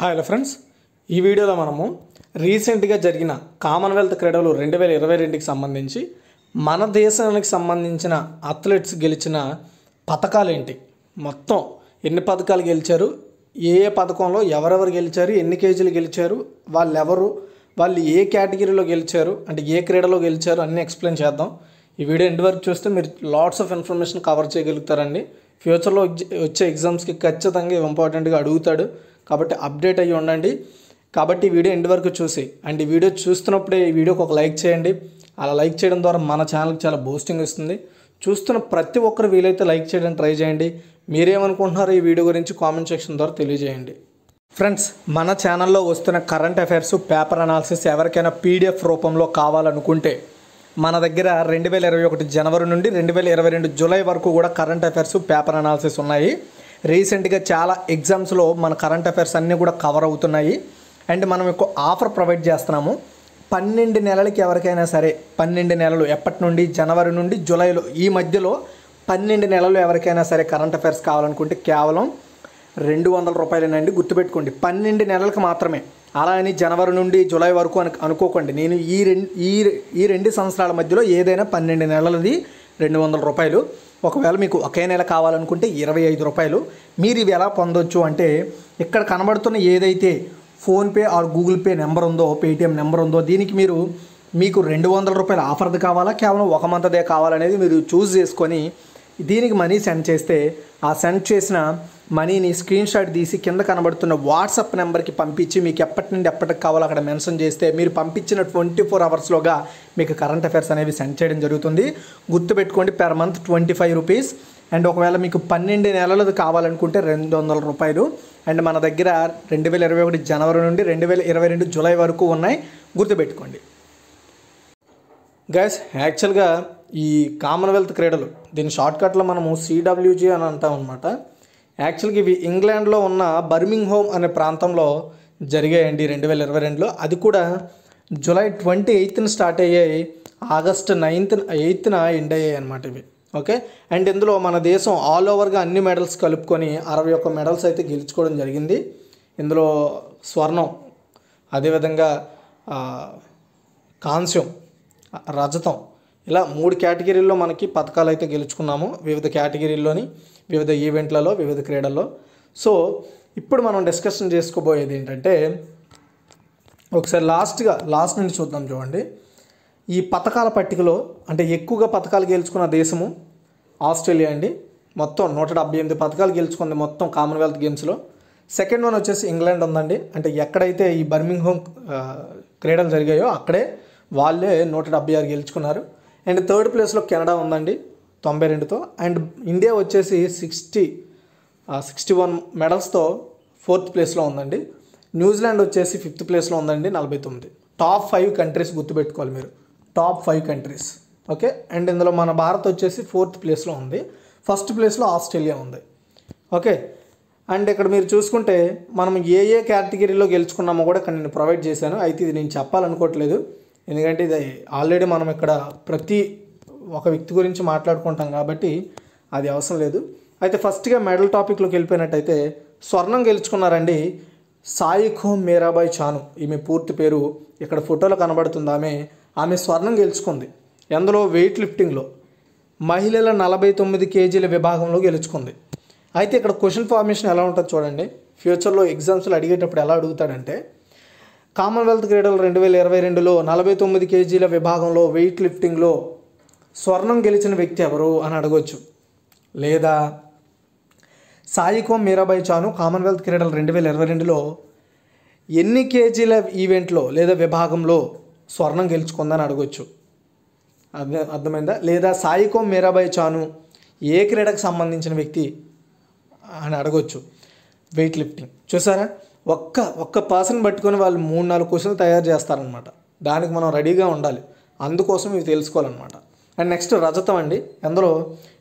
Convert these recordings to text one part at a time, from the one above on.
hi friends ఈ వీడియోలో మనము రీసెంట్గా జరిగిన కామన్వెల్త్ క్రీడలు రెండు వేల ఇరవై రెండుకి సంబంధించి మన దేశానికి సంబంధించిన అథ్లెట్స్ గెలిచిన పథకాలు ఏంటి మొత్తం ఎన్ని పథకాలు గెలిచారు ఏ ఏ పథకంలో ఎవరెవరు గెలిచారు ఎన్ని కేజీలు గెలిచారు వాళ్ళు ఎవరు వాళ్ళు ఏ కేటగిరీలో గెలిచారు అంటే ఏ క్రీడలో గెలిచారు అన్నీ ఎక్స్ప్లెయిన్ చేద్దాం ఈ వీడియో ఎండ్ వరకు చూస్తే మీరు లాట్స్ ఆఫ్ ఇన్ఫర్మేషన్ కవర్ చేయగలుగుతారండి ఫ్యూచర్లో వచ్చే ఎగ్జామ్స్కి ఖచ్చితంగా ఇంపార్టెంట్గా అడుగుతాడు కాబట్టి అప్డేట్ అయ్యి ఉండండి కాబట్టి వీడియో ఎండ్ వరకు చూసి అండ్ ఈ వీడియో చూస్తున్నప్పుడే ఈ వీడియోకి ఒక లైక్ చేయండి అలా లైక్ చేయడం ద్వారా మన ఛానల్కి చాలా బూస్టింగ్ వస్తుంది చూస్తున్న ప్రతి ఒక్కరు వీలైతే లైక్ చేయడానికి ట్రై చేయండి మీరేమనుకుంటున్నారో ఈ వీడియో గురించి కామెంట్ సెక్షన్ ద్వారా తెలియజేయండి ఫ్రెండ్స్ మన ఛానల్లో వస్తున్న కరెంట్ అఫైర్స్ పేపర్ అనాలిసిస్ ఎవరికైనా పీడిఎఫ్ రూపంలో కావాలనుకుంటే మన దగ్గర రెండు వేల ఇరవై ఒకటి జనవరి నుండి రెండు వేల ఇరవై రెండు జూలై వరకు కూడా కరెంట్ అఫైర్స్ పేపర్ అనాలిసిస్ ఉన్నాయి రీసెంట్గా చాలా ఎగ్జామ్స్లో మన కరెంట్ అఫైర్స్ అన్నీ కూడా కవర్ అవుతున్నాయి అండ్ మనం ఎక్కువ ఆఫర్ ప్రొవైడ్ చేస్తున్నాము పన్నెండు నెలలకి ఎవరికైనా సరే పన్నెండు నెలలు ఎప్పటి నుండి జనవరి నుండి జూలైలో ఈ మధ్యలో పన్నెండు నెలలు ఎవరికైనా సరే కరెంట్ అఫైర్స్ కావాలనుకుంటే కేవలం రెండు వందల రూపాయలేనండి గుర్తుపెట్టుకోండి పన్నెండు నెలలకు మాత్రమే అలా అని జనవరి నుండి జూలై వరకు అను అనుకోకండి నేను ఈ రెండు ఈ ఈ రెండు సంవత్సరాల మధ్యలో ఏదైనా పన్నెండు నెలలది రెండు వందల రూపాయలు ఒకవేళ మీకు ఒకే నెల కావాలనుకుంటే ఇరవై ఐదు రూపాయలు మీరు ఇవి ఎలా పొందొచ్చు అంటే ఇక్కడ కనబడుతున్న ఏదైతే PhonePe or Google Pay number ఉందో పేటిఎం నెంబర్ ఉందో దీనికి మీరు మీకు రెండు వందల రూపాయల ఆఫర్ది కావాలా కేవలం ఒక మంత్దే కావాలనేది మీరు చూస్ చేసుకొని దీనికి మనీ సెండ్ చేస్తే ఆ సెండ్ చేసిన మనీని స్క్రీన్ షాట్ తీసి కింద కనబడుతున్న వాట్సాప్ నెంబర్కి పంపించి మీకు ఎప్పటి నుండి ఎప్పటికి కావాలో అక్కడ మెన్షన్ చేస్తే మీరు పంపించిన ట్వంటీ ఫోర్ అవర్స్లోగా మీకు కరెంట్ అఫైర్స్ అనేవి సెండ్ చేయడం జరుగుతుంది గుర్తుపెట్టుకోండి per month twenty five rupees and ఒకవేళ మీకు పన్నెండు నెలలది కావాలనుకుంటే రెండు వందల రూపాయలు అండ్ మన దగ్గర రెండు వేల ఇరవై ఒకటి జనవరి నుండి రెండు వేల ఇరవై రెండు జూలై వరకు ఉన్నాయి గుర్తుపెట్టుకోండి గైస్ యాక్చువల్గా ఈ కామన్వెల్త్ క్రీడలు దీని షార్ట్కట్లో మనము సిడబ్ల్యూజీ అని అంటాం అనమాట యాక్చువల్గా ఇవి ఇంగ్లాండ్లో ఉన్న బర్మింగ్ హోమ్ అనే ప్రాంతంలో జరిగాయండి రెండు వేల ఇరవై రెండులో అది కూడా జూలై ట్వంటీ ఎయిత్న స్టార్ట్ అయ్యాయి ఆగస్ట్ నైన్త్ ఎయిత్న ఎండ్ అయ్యాయి అనమాట ఇవి ఓకే అండ్ ఇందులో మన దేశం ఆల్ ఓవర్గా అన్ని మెడల్స్ కలుపుకొని అరవై ఒక్క మెడల్స్ అయితే గెలుచుకోవడం జరిగింది ఇందులో స్వర్ణం అదేవిధంగా కాంస్యం రజతం ఇలా మూడు కేటగిరీల్లో మనకి పథకాలు అయితే గెలుచుకున్నాము వివిధ కేటగిరీల్లోని వివిధ ఈవెంట్లలో వివిధ క్రీడల్లో సో ఇప్పుడు మనం డిస్కషన్ చేసుకోబోయేది ఏంటంటే ఒకసారి లాస్ట్గా లాస్ట్ నుండి చూద్దాం చూడండి ఈ పథకాల పట్టికలో అంటే ఎక్కువగా పథకాలు గెలుచుకున్న దేశము ఆస్ట్రేలియా అండి మొత్తం నూట డెబ్బై ఎనిమిది పథకాలు గెలుచుకుంది మొత్తం కామన్వెల్త్ గేమ్స్లో సెకండ్ వన్ వచ్చేసి ఇంగ్లాండ్ ఉందండి అంటే ఎక్కడైతే ఈ బర్మింగ్హోమ్ క్రీడలు జరిగాయో అక్కడే వాళ్ళే నూట డెబ్బై ఆరు గెలుచుకున్నారు అండ్ థర్డ్ ప్లేస్లో కెనడా ఉందండి తొంభై రెండుతో అండ్ ఇండియా వచ్చేసి సిక్స్టీ సిక్స్టీ వన్ మెడల్స్తో ఫోర్త్ ప్లేస్లో ఉందండి న్యూజిలాండ్ వచ్చేసి ఫిఫ్త్ ప్లేస్లో ఉందండి నలభై తొమ్మిది టాప్ ఫైవ్ కంట్రీస్ గుర్తుపెట్టుకోవాలి మీరు top five countries okay and ఇందులో మన భారత్ వచ్చేసి ఫోర్త్ ప్లేస్లో ఉంది ఫస్ట్ ప్లేస్లో ఆస్ట్రేలియా ఉంది ఓకే అండ్ ఇక్కడ మీరు చూసుకుంటే మనం ఏ ఏ కేటగిరీలో గెలుచుకున్నామో కూడా ఇక్కడ నేను ప్రొవైడ్ చేశాను అయితే ఇది నేను చెప్పాలనుకోవట్లేదు ఎందుకంటే ఇది ఆల్రెడీ మనం ఇక్కడ ప్రతి ఒక వ్యక్తి గురించి మాట్లాడుకుంటాం కాబట్టి అది అవసరం లేదు అయితే ఫస్ట్గా మెడల్ టాపిక్లోకి వెళ్ళిపోయినట్టయితే స్వర్ణం గెలుచుకున్నారండి సాయి ఖోమ్ మీరాబాయ్ చాను ఈమె పూర్తి పేరు ఇక్కడ ఫోటోలో కనబడుతుంది ఆమె ఆమె స్వర్ణం గెలుచుకుంది ఎందులో వెయిట్ లిఫ్టింగ్లో మహిళల నలభై తొమ్మిది కేజీల విభాగంలో గెలుచుకుంది అయితే ఇక్కడ క్వశ్చన్ ఫార్మేషన్ ఎలా ఉంటుంది చూడండి ఫ్యూచర్లో ఎగ్జామ్స్లో అడిగేటప్పుడు ఎలా అడుగుతాడంటే కామన్వెల్త్ క్రీడలు రెండు వేల ఇరవై రెండులో నలభై తొమ్మిది కేజీల విభాగంలో వెయిట్ లిఫ్టింగ్లో స్వర్ణం గెలిచిన వ్యక్తి ఎవరు అని అడగొచ్చు లేదా సాయికోమ్ మీరాబాయి చాను కామన్వెల్త్ క్రీడలు రెండు వేల ఇరవై రెండులో ఎన్ని కేజీల ఈవెంట్లో లేదా విభాగంలో స్వర్ణం గెలుచుకుందని అడగొచ్చు అర్థం అర్థమైందా లేదా సాయికోమ్ మీరాబాయి చాను ఏ క్రీడకు సంబంధించిన వ్యక్తి అని అడగొచ్చు వెయిట్ లిఫ్టింగ్ చూసారా ఒక్క ఒక్క పర్సన్ పట్టుకొని వాళ్ళు మూడు నాలుగు క్వశ్చన్లు తయారు చేస్తారనమాట దానికి మనం రెడీగా ఉండాలి అందుకోసం ఇవి తెలుసుకోవాలన్నమాట అండ్ నెక్స్ట్ రజతం అండి అందులో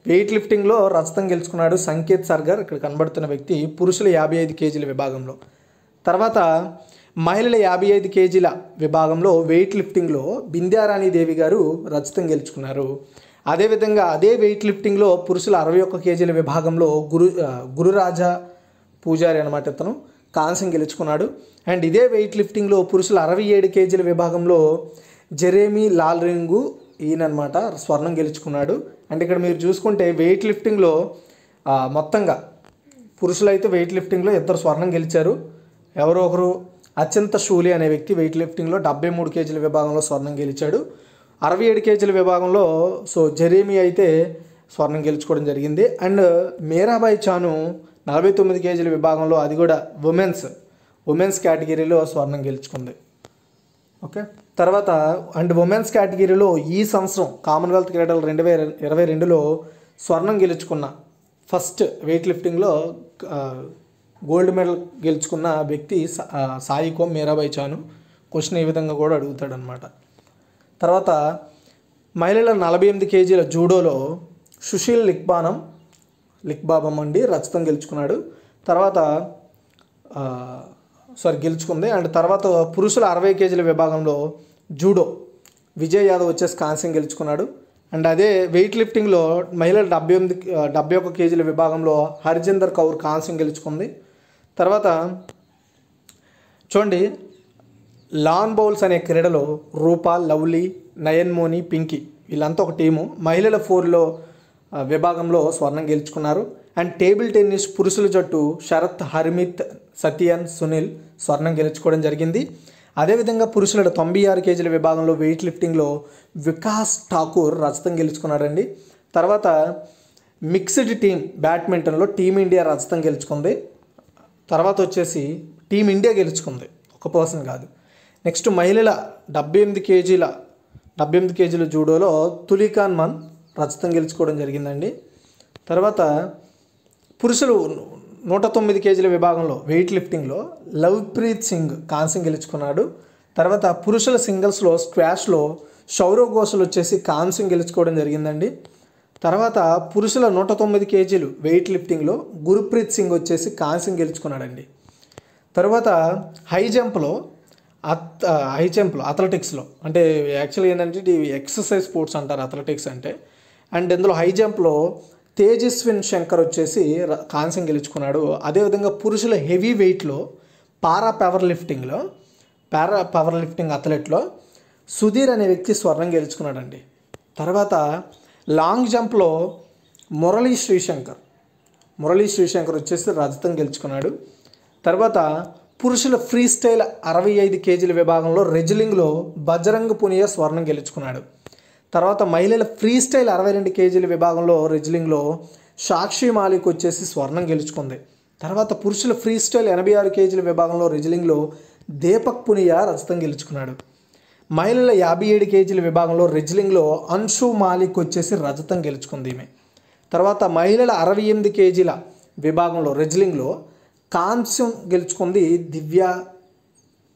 వెయిట్ లిఫ్టింగ్లో రజతం గెలుచుకున్నాడు సంకేత్ సర్గర్ ఇక్కడ కనబడుతున్న వ్యక్తి పురుషుల యాభై ఐదు కేజీల విభాగంలో తర్వాత మహిళల యాభై ఐదు కేజీల విభాగంలో వెయిట్ లిఫ్టింగ్లో బింద్యారాణి దేవి గారు రజతం గెలుచుకున్నారు అదేవిధంగా అదే వెయిట్ లిఫ్టింగ్లో పురుషుల అరవై ఒక్క కేజీల విభాగంలో గురు గురురాజా పూజారి అనమాట ఇతను కాంస్యం గెలుచుకున్నాడు అండ్ ఇదే వెయిట్ లిఫ్టింగ్లో పురుషుల అరవై ఏడు కేజీల విభాగంలో జెరేమీ లాల్ రింగు ఈయనమాట స్వర్ణం గెలుచుకున్నాడు అండ్ ఇక్కడ మీరు చూసుకుంటే వెయిట్ లిఫ్టింగ్లో మొత్తంగా పురుషులైతే వెయిట్ లిఫ్టింగ్లో ఇద్దరు స్వర్ణం గెలిచారు ఎవరో ఒకరు అత్యంత షూలి అనే వ్యక్తి వెయిట్ లిఫ్టింగ్లో డెబ్బై మూడు కేజీల విభాగంలో స్వర్ణం గెలిచాడు అరవై ఏడు కేజీల విభాగంలో సో జెరేమీ అయితే స్వర్ణం గెలుచుకోవడం జరిగింది అండ్ మీరాబాయి చాను నలభై తొమ్మిది కేజీల విభాగంలో అది కూడా ఉమెన్స్ ఉమెన్స్ కేటగిరీలో స్వర్ణం గెలుచుకుంది ఓకే తర్వాత అండ్ ఉమెన్స్ కేటగిరీలో ఈ సంవత్సరం కామన్వెల్త్ క్రీడలు రెండు వేల ఇరవై రెండులో స్వర్ణం గెలుచుకున్న ఫస్ట్ వెయిట్ లిఫ్టింగ్లో గోల్డ్ మెడల్ గెలుచుకున్న వ్యక్తి సాయి కోమ్ మీరాబాయి చాను క్వశ్చన్ ఈ విధంగా కూడా అడుగుతాడనమాట తర్వాత మహిళల నలభై ఎనిమిది కేజీల జూడోలో సుశీల్ లిక్బానం లిక్బాబమ్మ అండి రచితం గెలుచుకున్నాడు తర్వాత సారీ గెలుచుకుంది అండ్ తర్వాత పురుషుల అరవై కేజీల విభాగంలో జూడో విజయ్ యాదవ్ వచ్చేసి కాంస్యం గెలుచుకున్నాడు అండ్ అదే వెయిట్ లిఫ్టింగ్లో మహిళల డెబ్బై ఎనిమిది డెబ్బై ఒక్క కేజీల విభాగంలో హరిజందర్ కౌర్ కాంస్యం గెలుచుకుంది తర్వాత చూడండి లాన్ బౌల్స్ అనే క్రీడలో రూపా లవ్లీ నయన్మోని పింకీ వీళ్ళంతా ఒక టీము మహిళల ఫోర్లో విభాగంలో స్వర్ణం గెలుచుకున్నారు అండ్ టేబుల్ టెన్నిస్ పురుషుల జట్టు శరత్ హర్మిత్ సతియన్ సునీల్ స్వర్ణం గెలుచుకోవడం జరిగింది అదేవిధంగా పురుషుల తొంభై ఆరు కేజీల విభాగంలో వెయిట్ లిఫ్టింగ్లో వికాస్ ఠాకూర్ రజతం గెలుచుకున్నాడండి తర్వాత మిక్స్డ్ టీం బ్యాడ్మింటన్లో టీమిండియా రజతం గెలుచుకుంది తర్వాత వచ్చేసి టీమిండియా గెలుచుకుంది ఒక పర్సన్ కాదు నెక్స్ట్ మహిళల డెబ్బై ఎనిమిది కేజీల డెబ్బై ఎనిమిది కేజీల జూడోలో తులికాన్ మన్ రజతం గెలుచుకోవడం జరిగిందండి తర్వాత పురుషులు నూట తొమ్మిది కేజీల విభాగంలో వెయిట్ లిఫ్టింగ్లో లవ్ప్రీత్ సింగ్ కాంస్యం గెలుచుకున్నాడు తర్వాత పురుషుల సింగిల్స్లో స్క్వాష్లో సౌరవ్ ఘోషల్ వచ్చేసి కాంస్యం గెలుచుకోవడం జరిగిందండి తర్వాత పురుషుల నూట తొమ్మిది కేజీలు వెయిట్ లిఫ్టింగ్లో గురుప్రీత్ సింగ్ వచ్చేసి కాంస్యం గెలుచుకున్నాడండి తర్వాత హై జంప్లో అత్ హై జంప్లో అథ్లెటిక్స్లో అంటే యాక్చువల్గా ఏంటంటే ఎక్సర్సైజ్ స్పోర్ట్స్ అంటారు అథ్లెటిక్స్ అంటే అండ్ ఇందులో హై జంప్లో తేజస్విన్ శంకర్ వచ్చేసి కాంస్యం గెలుచుకున్నాడు అదేవిధంగా పురుషుల హెవీ వెయిట్లో పారా పవర్ లిఫ్టింగ్లో పారా పవర్ లిఫ్టింగ్ అథ్లెట్లో సుధీర్ అనే వ్యక్తి స్వర్ణం గెలుచుకున్నాడండి తర్వాత లాంగ్ జంప్లో మురళీ శ్రీశంకర్ మురళీ శ్రీశంకర్ వచ్చేసి రజతం గెలుచుకున్నాడు తర్వాత పురుషుల ఫ్రీ స్టైల్ అరవై ఐదు కేజీల విభాగంలో రెజ్లింగ్లో బజరంగ్ పునియా స్వర్ణం గెలుచుకున్నాడు తర్వాత మహిళల ఫ్రీ స్టైల్ అరవై రెండు కేజీల విభాగంలో రెజ్లింగ్లో సాక్షి మాలిక్ వచ్చేసి స్వర్ణం గెలుచుకుంది తర్వాత పురుషుల ఫ్రీ స్టైల్ ఎనభై ఆరు కేజీల విభాగంలో రెజ్లింగ్లో దీపక్ పునియా రజతం గెలుచుకున్నాడు మహిళల యాభై ఏడు కేజీల విభాగంలో రెజ్లింగ్లో అన్షు మాలిక్ వచ్చేసి రజతం గెలుచుకుంది ఈమె తర్వాత మహిళల అరవై ఎనిమిది కేజీల విభాగంలో రెజ్లింగ్లో కాంస్యం గెలుచుకుంది దివ్య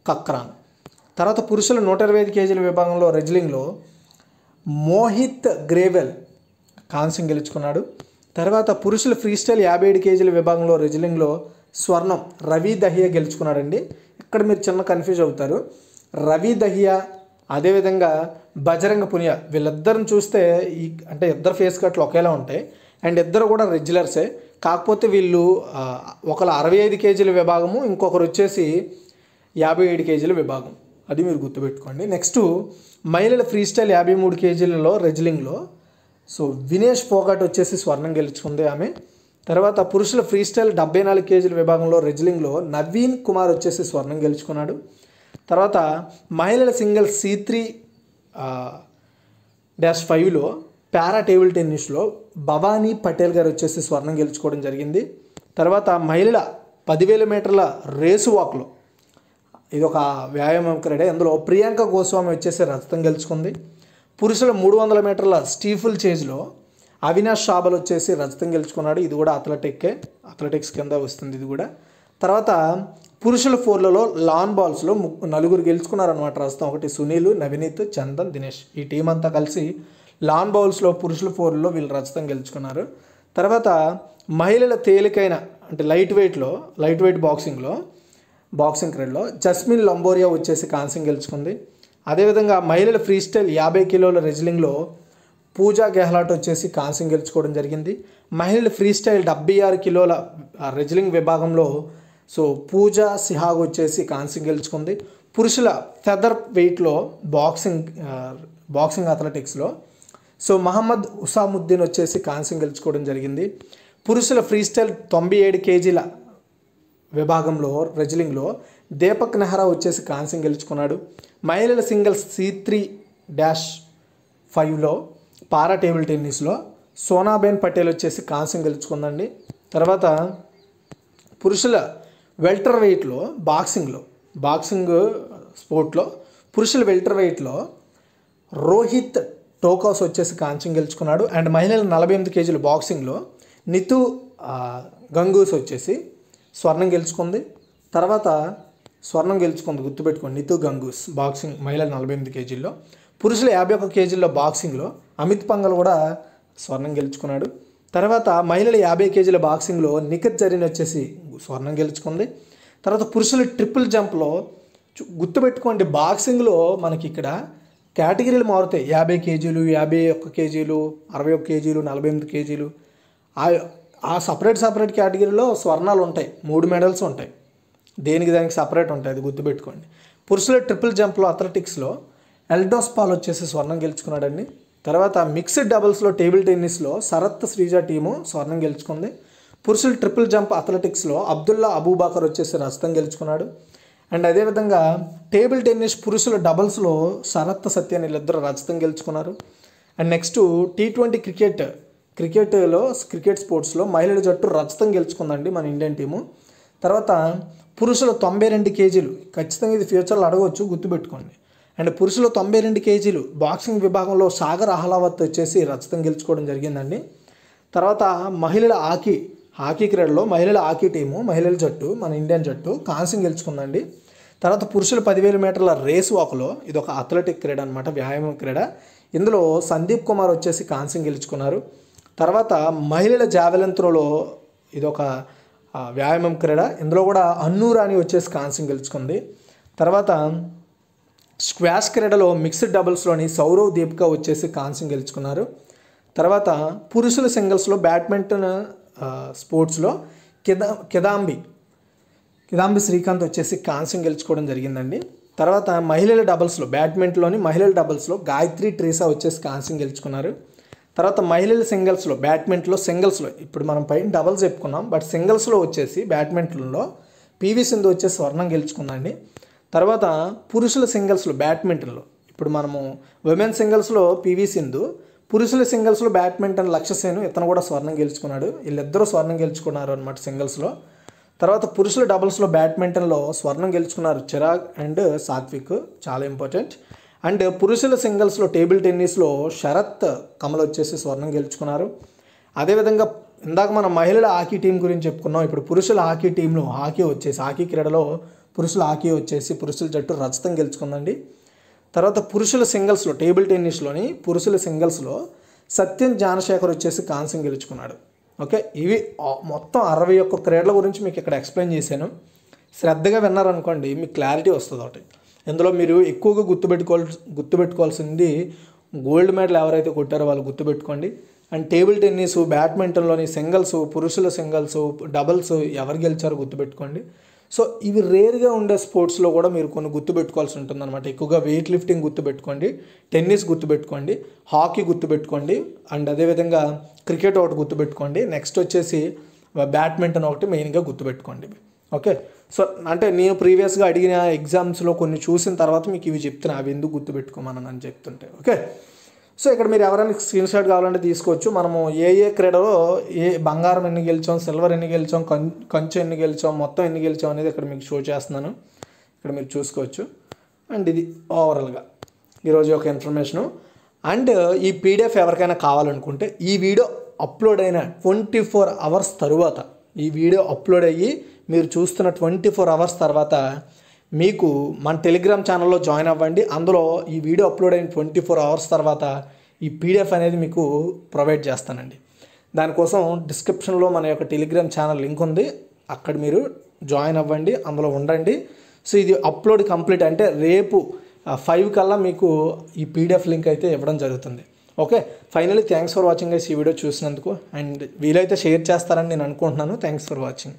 కక్రాన్ తర్వాత పురుషుల నూట ఇరవై ఐదు కేజీల విభాగంలో రెజ్లింగ్లో మోహిత్ గ్రేవెల్ కాంస్యం గెలుచుకున్నాడు తర్వాత పురుషుల ఫ్రీ స్టైల్ యాభై ఏడు కేజీల విభాగంలో రెజ్లింగ్లో స్వర్ణం రవి దహియా గెలుచుకున్నాడండి ఇక్కడ మీరు చిన్న కన్ఫ్యూజ్ అవుతారు రవి దహియా అదేవిధంగా బజరంగ పునియా వీళ్ళిద్దరిని చూస్తే ఈ అంటే ఇద్దరు ఫేస్ కట్లు ఒకేలా ఉంటాయి అండ్ ఇద్దరు కూడా రెగ్యులర్సే కాకపోతే వీళ్ళు ఒకరు అరవై ఐదు కేజీల విభాగము ఇంకొకరు వచ్చేసి యాభై ఏడు కేజీల విభాగం అది మీరు గుర్తుపెట్టుకోండి నెక్స్ట్ మహిళల ఫ్రీ స్టైల్ యాభై మూడు కేజీలలో రెజ్లింగ్లో సో వినేష్ పోగాట్ వచ్చేసి స్వర్ణం గెలుచుకుంది ఆమె తర్వాత పురుషుల ఫ్రీ స్టైల్ డెబ్బై నాలుగు కేజీల విభాగంలో రెజ్లింగ్లో నవీన్ కుమార్ వచ్చేసి స్వర్ణం గెలుచుకున్నాడు తర్వాత మహిళల సింగిల్ సి త్రీ డాష్ ఫైవ్లో పారా టేబుల్ టెన్నిస్లో భవానీ పటేల్ గారు వచ్చేసి స్వర్ణం గెలుచుకోవడం జరిగింది తర్వాత మహిళల పదివేల మీటర్ల రేసు వాక్లో ఇది ఒక వ్యాయామం క్రీడ ఇందులో ప్రియాంక గోస్వామి వచ్చేసి రజతం గెలుచుకుంది పురుషుల మూడు వందల మీటర్ల స్టీఫుల్ చేజ్లో అవినాష్ షాబల్ వచ్చేసి రజతం గెలుచుకున్నాడు ఇది కూడా అథ్లెటిక్కే అథ్లెటిక్స్ కింద వస్తుంది ఇది కూడా తర్వాత పురుషుల ఫోర్లలో లాన్ బాల్స్లో నలుగురు గెలుచుకున్నారనమాట రజతం ఒకటి సునీల్ నవనీత్ చందన్ దినేష్ ఈ టీం అంతా కలిసి లాన్ బౌల్స్లో పురుషుల ఫోర్లో వీళ్ళు రజతం గెలుచుకున్నారు తర్వాత మహిళల తేలికైన అంటే లైట్ వెయిట్లో లైట్ వెయిట్ బాక్సింగ్లో బాక్సింగ్ క్రీడలో జస్మిన్ లంబోరియా వచ్చేసి కాంస్యం గెలుచుకుంది అదేవిధంగా మహిళల ఫ్రీ స్టైల్ యాభై కిలోల రెజ్లింగ్లో పూజా గెహ్లాట్ వచ్చేసి కాంస్యం గెలుచుకోవడం జరిగింది మహిళల ఫ్రీ స్టైల్ డెబ్బై ఆరు కిలోల రెజ్లింగ్ విభాగంలో సో పూజా సిహాగ్ వచ్చేసి కాంస్యం గెలుచుకుంది పురుషుల ఫెదర్ వెయిట్లో బాక్సింగ్ బాక్సింగ్ అథ్లెటిక్స్లో సో మహమ్మద్ ఉసాముద్దీన్ వచ్చేసి కాంస్యం గెలుచుకోవడం జరిగింది పురుషుల ఫ్రీ స్టైల్ తొంభై ఏడు కేజీల విభాగంలో రెజ్లింగ్లో దీపక్ నెహ్రా వచ్చేసి కాంస్యం గెలుచుకున్నాడు మహిళల సింగిల్స్ సి త్రీ డాష్ ఫైవ్లో పారా టేబుల్ టెన్నిస్లో సోనాబేన్ పటేల్ వచ్చేసి కాంస్యం గెలుచుకుందండి తర్వాత పురుషుల వెల్టర్ వెయిట్లో బాక్సింగ్లో బాక్సింగ్ స్పోర్ట్లో పురుషుల వెల్టర్ వెయిట్లో రోహిత్ టోకాస్ వచ్చేసి కాన్సింగ్ గెలుచుకున్నాడు అండ్ మహిళల నలభై ఎనిమిది కేజీల బాక్సింగ్లో నితు గంగూస్ వచ్చేసి స్వర్ణం గెలుచుకుంది తర్వాత స్వర్ణం గెలుచుకుంది గుర్తుపెట్టుకోండి నితు గంగూస్ బాక్సింగ్ మహిళలు నలభై ఎనిమిది కేజీల్లో పురుషులు యాభై ఒక్క కేజీల్లో బాక్సింగ్లో అమిత్ పంగల్ కూడా స్వర్ణం గెలుచుకున్నాడు తర్వాత మహిళలు యాభై కేజీల బాక్సింగ్లో నిఖత్ జరీన్ వచ్చేసి స్వర్ణం గెలుచుకుంది తర్వాత పురుషులు ట్రిపుల్ జంప్లో గుర్తుపెట్టుకోండి బాక్సింగ్లో మనకి ఇక్కడ కేటగిరీలు మారుతాయి యాభై కేజీలు యాభై ఒక్క కేజీలు అరవై ఒక్క కేజీలు నలభై ఎనిమిది కేజీలు ఆ సపరేట్ సపరేట్ కేటగిరీలో స్వర్ణాలు ఉంటాయి మూడు మెడల్స్ ఉంటాయి దేనికి దానికి సపరేట్ ఉంటాయి అది గుర్తుపెట్టుకోండి పురుషుల ట్రిపుల్ జంప్లో అథ్లెటిక్స్లో ఎల్డోస్ పాల్ వచ్చేసి స్వర్ణం గెలుచుకున్నాడండి తర్వాత మిక్స్డ్ డబుల్స్లో టేబుల్ టెన్నిస్లో శరత్ శ్రీజ టీము స్వర్ణం గెలుచుకుంది పురుషుల ట్రిపుల్ జంప్ అథ్లెటిక్స్లో అబ్దుల్లా అబూబాకర్ వచ్చేసి రస్తం గెలుచుకున్నాడు అండ్ అదేవిధంగా టేబుల్ టెన్నిస్ పురుషుల డబల్స్లో శరత్ సత్య వీళ్ళిద్దరు రజతం గెలుచుకున్నారు and next T twenty cricket క్రికెట్లో క్రికెట్ స్పోర్ట్స్లో మహిళల జట్టు రచితం గెలుచుకుందండి మన ఇండియన్ టీము తర్వాత పురుషులు తొంభై రెండు కేజీలు ఖచ్చితంగా ఇది ఫ్యూచర్లో అడగవచ్చు గుర్తుపెట్టుకోండి అండ్ పురుషులు తొంభై రెండు కేజీలు బాక్సింగ్ విభాగంలో సాగర్ అహ్లావత్ వచ్చేసి రచితం గెలుచుకోవడం జరిగిందండి తర్వాత మహిళల హాకీ హాకీ క్రీడలో మహిళల హాకీ టీము మహిళల జట్టు మన ఇండియన్ జట్టు కాన్సింగ్ గెలుచుకుందండి తర్వాత పురుషుల పదివేల మీటర్ల రేస్ వాక్లో ఇది ఒక అథ్లెటిక్ క్రీడ అనమాట వ్యాయామం క్రీడ ఇందులో సందీప్ కుమార్ వచ్చేసి కాన్సింగ్ గెలుచుకున్నారు తర్వాత మహిళల జావెలన్ త్రోలో ఇదొక వ్యాయామం క్రీడ ఇందులో కూడా అన్నూర్ అని వచ్చేసి కాంస్యం గెలుచుకుంది తర్వాత స్క్వాష్ క్రీడలో మిక్స్డ్ డబుల్స్లోని సౌరవ్ దీపిక వచ్చేసి కాన్సింగ్ గెలుచుకున్నారు తర్వాత పురుషుల సింగిల్స్లో బ్యాడ్మింటన్ స్పోర్ట్స్లో కిదా కిదాంబి కిదాంబి శ్రీకాంత్ వచ్చేసి కాన్సింగ్ గెలుచుకోవడం జరిగిందండి తర్వాత మహిళల డబుల్స్లో బ్యాడ్మింటన్లోని మహిళల డబల్స్లో గాయత్రి ట్రీసా వచ్చేసి కాన్సింగ్ గెలుచుకున్నారు తర్వాత మహిళల సింగిల్స్లో బ్యాడ్మింటన్లో సింగిల్స్లో ఇప్పుడు మనం పైన డబల్స్ చెప్పుకున్నాం బట్ సింగిల్స్లో వచ్చేసి బ్యాడ్మింటన్లో పీవీ సింధు వచ్చే స్వర్ణం గెలుచుకుందండి తర్వాత పురుషుల సింగిల్స్లో బ్యాడ్మింటన్లో ఇప్పుడు మనము ఉమెన్ సింగిల్స్లో పీవీ సింధు పురుషుల సింగిల్స్లో బ్యాడ్మింటన్ లక్ష్యసేను ఇతను కూడా స్వర్ణం గెలుచుకున్నాడు వీళ్ళిద్దరూ స్వర్ణం గెలుచుకున్నారు అనమాట సింగిల్స్లో తర్వాత పురుషుల డబల్స్లో బ్యాడ్మింటన్లో స్వర్ణం గెలుచుకున్నారు చిరాగ్ అండ్ సాత్విక్ చాలా ఇంపార్టెంట్ అండ్ పురుషుల సింగిల్స్లో టేబుల్ టెన్నిస్లో శరత్ కమల్ వచ్చేసి స్వర్ణం గెలుచుకున్నారు అదేవిధంగా ఇందాక మనం మహిళల హాకీ టీం గురించి చెప్పుకున్నాం ఇప్పుడు పురుషుల హాకీ టీంలో హాకీ వచ్చేసి హాకీ క్రీడలో పురుషుల హాకీ వచ్చేసి పురుషుల జట్టు రచితం గెలుచుకుందండి తర్వాత పురుషుల సింగిల్స్లో టేబుల్ టెన్నిస్లోని పురుషుల సింగిల్స్లో సత్యం జానశేఖర్ వచ్చేసి కాంస్యం గెలుచుకున్నాడు ఓకే ఇవి మొత్తం అరవై ఒక్క క్రీడల గురించి మీకు ఇక్కడ ఎక్స్ప్లెయిన్ చేశాను శ్రద్ధగా విన్నారనుకోండి మీకు క్లారిటీ వస్తుంది ఒకటి ఇందులో మీరు ఎక్కువగా గుర్తుపెట్టుకోవాల్ గుర్తుపెట్టుకోవాల్సింది గోల్డ్ మెడల్ ఎవరైతే కొట్టారో వాళ్ళు గుర్తుపెట్టుకోండి అండ్ టేబుల్ టెన్నిస్ బ్యాడ్మింటన్లోని సింగిల్స్ పురుషుల సింగిల్స్ డబల్స్ ఎవరు గెలిచారో గుర్తుపెట్టుకోండి సో ఇవి రేర్గా ఉండే స్పోర్ట్స్లో కూడా మీరు కొన్ని గుర్తుపెట్టుకోవాల్సి ఉంటుందన్నమాట ఎక్కువగా వెయిట్ లిఫ్టింగ్ గుర్తుపెట్టుకోండి టెన్నిస్ గుర్తుపెట్టుకోండి హాకీ గుర్తుపెట్టుకోండి అండ్ అదేవిధంగా క్రికెట్ ఒకటి గుర్తుపెట్టుకోండి నెక్స్ట్ వచ్చేసి బ్యాడ్మింటన్ ఒకటి మెయిన్గా గుర్తుపెట్టుకోండి ఓకే సో అంటే నేను ప్రీవియస్గా అడిగిన ఎగ్జామ్స్లో కొన్ని చూసిన తర్వాత మీకు ఇవి చెప్తున్నా అవి ఎందుకు గుర్తుపెట్టుకోమని అని చెప్తుంటే ఓకే సో ఇక్కడ మీరు ఎవరైనా స్క్రీన్ షాట్ కావాలంటే తీసుకోవచ్చు మనము ఏ ఏ క్రీడలో ఏ బంగారం ఎన్ని గెలిచాం సిల్వర్ ఎన్ని గెలిచాం కం కంచె ఎన్ని గెలిచాం మొత్తం ఎన్ని గెలిచాం అనేది ఇక్కడ మీకు షో చేస్తున్నాను ఇక్కడ మీరు చూసుకోవచ్చు అండ్ ఇది ఓవరాల్గా ఈరోజు ఒక ఇన్ఫర్మేషను అండ్ ఈ పీడిఎఫ్ ఎవరికైనా కావాలనుకుంటే ఈ వీడియో అప్లోడ్ అయిన ట్వంటీ ఫోర్ అవర్స్ తరువాత ఈ వీడియో అప్లోడ్ అయ్యి మీరు చూస్తున్న ట్వంటీ ఫోర్ అవర్స్ తర్వాత మీకు మన టెలిగ్రామ్ ఛానల్లో జాయిన్ అవ్వండి అందులో ఈ వీడియో అప్లోడ్ అయిన ట్వంటీ ఫోర్ అవర్స్ తర్వాత ఈ పీడిఎఫ్ అనేది మీకు ప్రొవైడ్ చేస్తానండి దానికోసం డిస్క్రిప్షన్లో మన యొక్క టెలిగ్రామ్ ఛానల్ లింక్ ఉంది అక్కడ మీరు జాయిన్ అవ్వండి అందులో ఉండండి సో ఇది అప్లోడ్ కంప్లీట్ అంటే రేపు ఫైవ్ కల్లా మీకు ఈ పీడిఎఫ్ లింక్ అయితే ఇవ్వడం జరుగుతుంది okay finally thanks for watching guys ఈ వీడియో చూసినందుకు అండ్ వీలైతే షేర్ చేస్తారని నేను అనుకుంటున్నాను థ్యాంక్స్ ఫర్ వాచింగ్